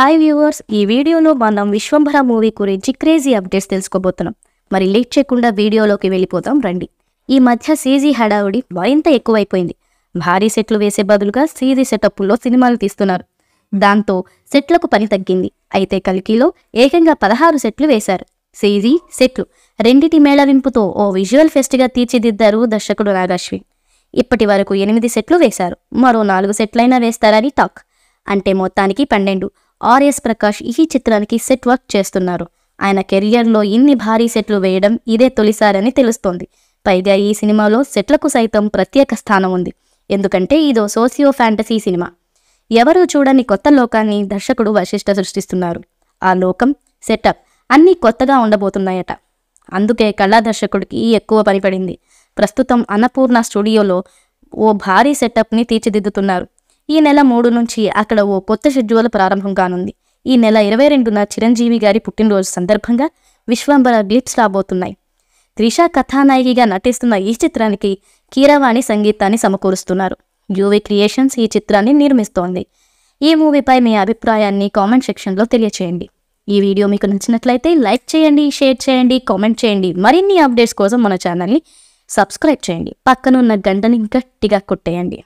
hi viewers ఈ వీడియోలో మనం విశ్వంభర మూవీ గురించి క్రేజీ అప్డేట్స్ తెలుసుకోబోతున్నాం మరి లేట్ చేయకుండా వీడియోలోకి వెళ్ళిపోతాం రండి ఈ మధ్య సీజీ హడావుడి మరింత ఎక్కువైపోయింది భారీ సెట్లు వేసే బదులుగా సీజీ సెటప్లో సినిమాలు తీస్తున్నారు దాంతో సెట్లకు పని తగ్గింది అయితే కల్కీలో ఏకంగా పదహారు సెట్లు వేశారు సీజీ సెట్లు రెండిటి మేళవింపుతో ఓ విజువల్ ఫెస్ట్గా తీర్చిదిద్దారు దర్శకుడు నాగాశ్వి ఇప్పటి వరకు ఎనిమిది సెట్లు వేశారు మరో నాలుగు సెట్లైనా వేస్తారని టాక్ అంటే మొత్తానికి పన్నెండు ఆర్ఎస్ ప్రకాష్ ఈ చిత్రానికి సెట్ వర్క్ చేస్తున్నారు ఆయన కెరియర్లో ఇన్ని భారీ సెట్లు వేయడం ఇదే తొలిసారని తెలుస్తోంది పైగా ఈ సినిమాలో సెట్లకు సైతం ప్రత్యేక స్థానం ఉంది ఎందుకంటే ఇదో సోసియో ఫ్యాంటసీ సినిమా ఎవరూ చూడని కొత్త లోకాన్ని దర్శకుడు వశిష్ట సృష్టిస్తున్నారు ఆ లోకం సెటప్ అన్నీ కొత్తగా ఉండబోతున్నాయట అందుకే కళా దర్శకుడికి ఎక్కువ పనిపడింది ప్రస్తుతం అన్నపూర్ణ స్టూడియోలో ఓ భారీ సెటప్ని తీర్చిదిద్దుతున్నారు ఈ నెల మూడు నుంచి అక్కడ ఓ కొత్త షెడ్యూల్ ప్రారంభం కానుంది ఈ నెల ఇరవై రెండున చిరంజీవి గారి పుట్టినరోజు సందర్భంగా విశ్వంబర గ్లిప్స్ రాబోతున్నాయి త్రిష కథానాయికగా నటిస్తున్న ఈ చిత్రానికి కీరవాణి సంగీతాన్ని సమకూరుస్తున్నారు యూవి క్రియేషన్స్ ఈ చిత్రాన్ని నిర్మిస్తోంది ఈ మూవీపై మీ అభిప్రాయాన్ని కామెంట్ సెక్షన్లో తెలియచేయండి ఈ వీడియో మీకు నచ్చినట్లయితే లైక్ చేయండి షేర్ చేయండి కామెంట్ చేయండి మరిన్ని అప్డేట్స్ కోసం మన ఛానల్ని సబ్స్క్రైబ్ చేయండి పక్కనున్న గంటని గట్టిగా కొట్టేయండి